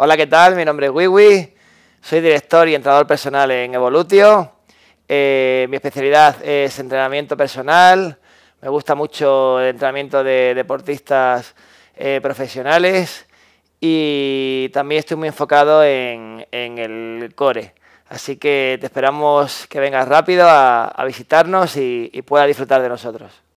Hola, ¿qué tal? Mi nombre es Wiwi, soy director y entrenador personal en Evolutio. Eh, mi especialidad es entrenamiento personal. Me gusta mucho el entrenamiento de deportistas eh, profesionales y también estoy muy enfocado en, el core. Así que te esperamos que vengas rápido a, visitarnos y, y puedas disfrutar de nosotros.